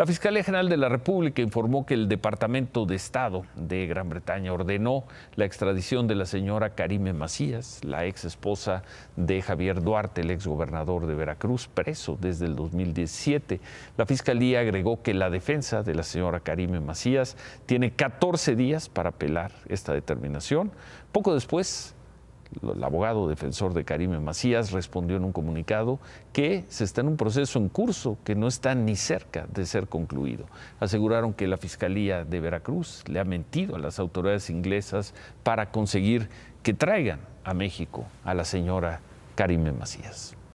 La Fiscalía General de la República informó que el Departamento de Estado de Gran Bretaña ordenó la extradición de la señora Karime Macías, la ex esposa de Javier Duarte, el ex gobernador de Veracruz, preso desde el 2017. La Fiscalía agregó que la defensa de la señora Karime Macías tiene 14 días para apelar esta determinación. Poco después, el abogado defensor de Karime Macías respondió en un comunicado que se está en un proceso en curso que no está ni cerca de ser concluido. Aseguraron que la Fiscalía de Veracruz le ha mentido a las autoridades inglesas para conseguir que traigan a México a la señora Karime Macías.